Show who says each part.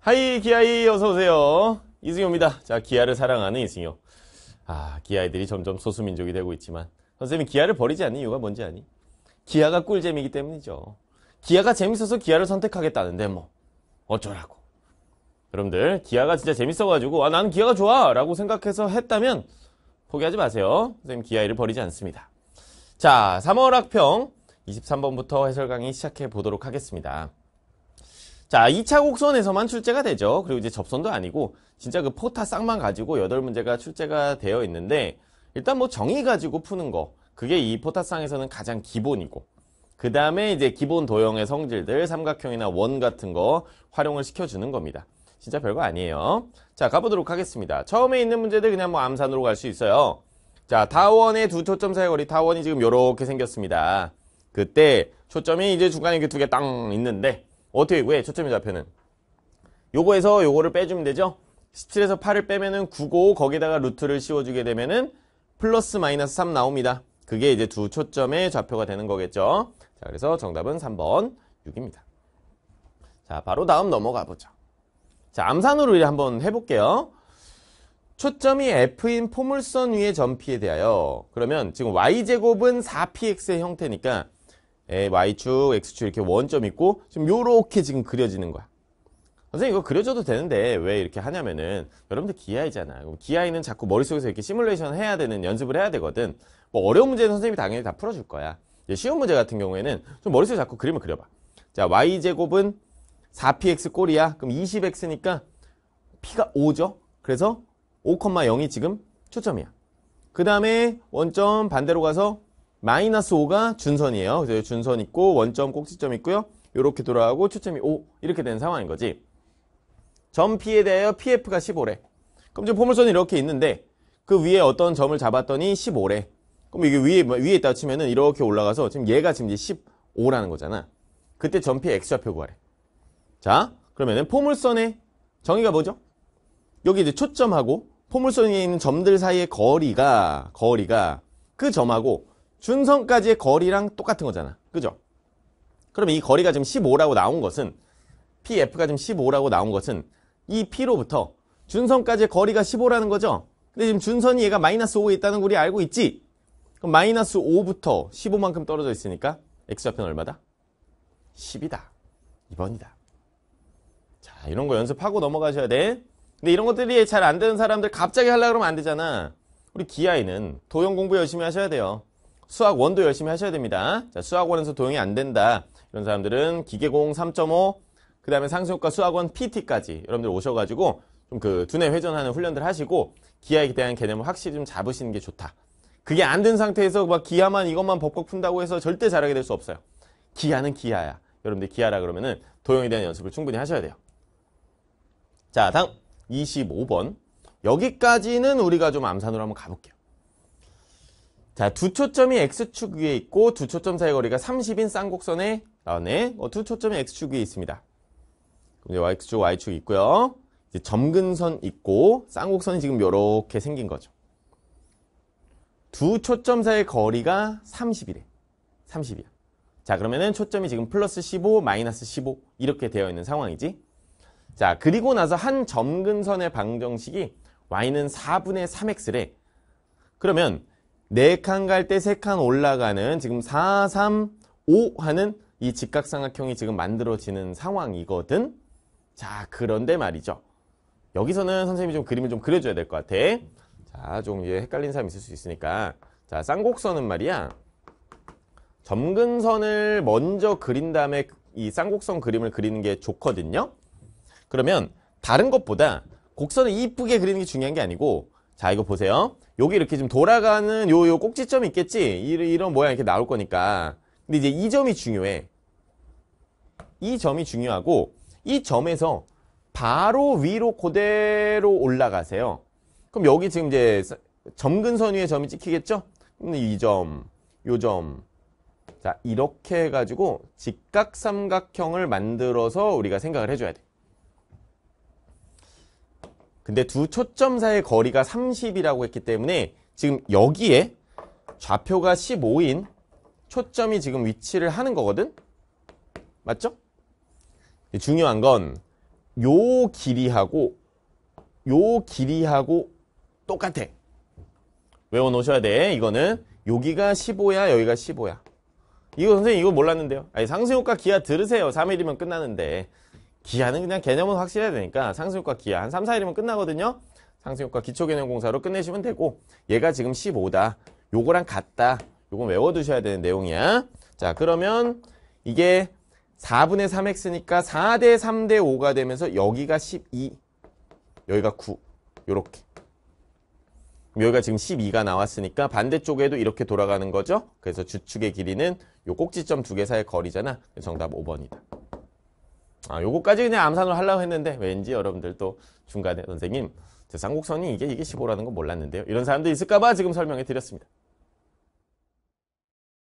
Speaker 1: 하이 기아이 어서오세요 이승효입니다 자 기아를 사랑하는 이승효 아 기아이들이 점점 소수민족이 되고 있지만 선생님 기아를 버리지 않는 이유가 뭔지 아니? 기아가 꿀잼이기 때문이죠 기아가 재밌어서 기아를 선택하겠다는데 뭐 어쩌라고 여러분들 기아가 진짜 재밌어가지고 아 나는 기아가 좋아 라고 생각해서 했다면 포기하지 마세요 선생님 기아이를 버리지 않습니다 자 3월 학평 23번부터 해설 강의 시작해 보도록 하겠습니다 자, 2차 곡선에서만 출제가 되죠. 그리고 이제 접선도 아니고 진짜 그 포타 쌍만 가지고 8문제가 출제가 되어 있는데 일단 뭐 정의 가지고 푸는 거 그게 이 포타쌍에서는 가장 기본이고 그 다음에 이제 기본 도형의 성질들 삼각형이나 원 같은 거 활용을 시켜주는 겁니다. 진짜 별거 아니에요. 자 가보도록 하겠습니다. 처음에 있는 문제들 그냥 뭐 암산으로 갈 수 있어요. 자 다원의 두 초점 사이 거리 다원이 지금 이렇게 생겼습니다. 그때 초점이 이제 중간에 이렇게 두개 땅 있는데 어떻게 왜 초점이 잡혀는 요거에서 요거를 빼주면 되죠 17에서 8을 빼면은 9고 거기다가 루트를 씌워주게 되면은 플러스 마이너스 3 나옵니다 그게 이제 두 초점의 좌표가 되는 거겠죠 자 그래서 정답은 3번 6입니다 자 바로 다음 넘어가 보죠 자 암산으로 이제 한번 해볼게요 초점이 F인 포물선 위의 점피에 대하여 그러면 지금 Y제곱은 4px의 형태니까 y축, x축 이렇게 원점 있고 지금 요렇게 지금 그려지는 거야. 선생님 이거 그려줘도 되는데 왜 이렇게 하냐면은 여러분들 기아이잖아기아이는 자꾸 머릿속에서 이렇게 시뮬레이션 해야 되는 연습을 해야 되거든. 뭐 어려운 문제는 선생님이 당연히 다 풀어줄 거야. 쉬운 문제 같은 경우에는 좀 머릿속에 자꾸 그림을 그려봐. 자, y제곱은 4px 꼴이야. 그럼 20x니까 p가 5죠. 그래서 5,0이 지금 초점이야. 그 다음에 원점 반대로 가서 마이너스 5가 준선이에요. 그래서 준선 있고 원점 꼭지점 있고요. 이렇게 돌아가고 초점이 5 이렇게 된 상황인 거지. 점 P에 대하여 PF가 15래. 그럼 지금 포물선이 이렇게 있는데 그 위에 어떤 점을 잡았더니 15래. 그럼 이게 위에 위에 있다 치면은 이렇게 올라가서 지금 얘가 지금 이제 15라는 거잖아. 그때 점 P의 x좌표 구하래. 자, 그러면은 포물선의 정의가 뭐죠? 여기 이제 초점하고 포물선에 있는 점들 사이의 거리가 거리가 그 점하고 준선까지의 거리랑 똑같은 거잖아. 그죠? 그럼이 거리가 지금 15라고 나온 것은 PF가 지금 15라고 나온 것은 이 P로부터 준선까지의 거리가 15라는 거죠? 근데 지금 준선이 얘가 마이너스 5에 있다는 걸 우리 알고 있지? 그럼 마이너스 5부터 15만큼 떨어져 있으니까 X좌표는 얼마다? 10이다. 2번이다. 자, 이런 거 연습하고 넘어가셔야 돼. 근데 이런 것들이 잘 안 되는 사람들 갑자기 하려고 그러면 안 되잖아. 우리 기아이는 도형 공부 열심히 하셔야 돼요. 수학원도 열심히 하셔야 됩니다. 자, 수학원에서 도용이 안 된다. 이런 사람들은 기계공 3.5, 그 다음에 상수효과 수학원 PT까지 여러분들 오셔가지고 좀그 두뇌 회전하는 훈련들 하시고 기하에 대한 개념을 확실히 좀 잡으시는 게 좋다. 그게 안 된 상태에서 막 기하만 이것만 법각 푼다고 해서 절대 잘하게 될 수 없어요. 기하는 기하야. 여러분들 기하라 그러면은 도형에 대한 연습을 충분히 하셔야 돼요. 자, 다음 25번. 여기까지는 우리가 좀 암산으로 한번 가볼게요. 자, 두 초점이 X축 위에 있고 두 초점 사이 거리가 30인 쌍곡선의 안에 어, 두 초점이 X축 위에 있습니다. 이제 Y축, Y축 있고요. 이제 점근선 있고 쌍곡선이 지금 이렇게 생긴 거죠. 두 초점 사이의 거리가 30이래. 30이야. 자 그러면은 초점이 지금 플러스 15, 마이너스 15 이렇게 되어 있는 상황이지. 자 그리고 나서 한 점근선의 방정식이 y는 4분의 3x래. 그러면 네칸갈때세칸 올라가는 지금 4, 3, 5 하는 이 직각삼각형이 지금 만들어지는 상황이거든. 자, 그런데 말이죠. 여기서는 선생님이 좀 그림을 좀 그려줘야 될 것 같아. 자, 좀 이제 헷갈린 사람 있을 수 있으니까. 자, 쌍곡선은 말이야. 점근선을 먼저 그린 다음에 이 쌍곡선 그림을 그리는 게 좋거든요. 그러면 다른 것보다 곡선을 이쁘게 그리는 게 중요한 게 아니고 자 이거 보세요 여기 이렇게 좀 돌아가는 요 요 꼭지점 있겠지 이런 모양 이렇게 나올 거니까 근데 이제 이 점이 중요해 이 점이 중요하고 이 점에서 바로 위로 그대로 올라가세요 그럼 여기 지금 이제 점근선 위에 점이 찍히겠죠 이점 요점 자 이렇게 해가지고 직각삼각형을 만들어서 우리가 생각을 해줘야 돼 근데 두 초점 사이의 거리가 30이라고 했기 때문에 지금 여기에 좌표가 15인 초점이 지금 위치를 하는 거거든? 맞죠? 중요한 건 요 길이하고 요 길이하고 똑같아. 외워놓으셔야 돼. 이거는 여기가 15야 여기가 15야. 이거 선생님 이거 몰랐는데요. 아니 상승효과 기하 들으세요. 3일이면 끝나는데. 기아는 그냥 개념은 확실해야 되니까 상승효과 기아 한 3, 4일이면 끝나거든요. 상승효과 기초개념공사로 끝내시면 되고 얘가 지금 15다. 요거랑 같다. 요건 외워두셔야 되는 내용이야. 자 그러면 이게 4분의 3x니까 4대 3대 5가 되면서 여기가 12, 여기가 9 요렇게. 여기가 지금 12가 나왔으니까 반대쪽에도 이렇게 돌아가는 거죠. 그래서 주축의 길이는 요 꼭지점 두 개 사이의 거리잖아. 정답 5번이다. 아, 요거까지 그냥 암산으로 하려고 했는데 왠지 여러분들 또 중간에 선생님 제 쌍곡선이 이게 이게 15라는 거 몰랐는데요. 이런 사람도 있을까봐 지금 설명해 드렸습니다.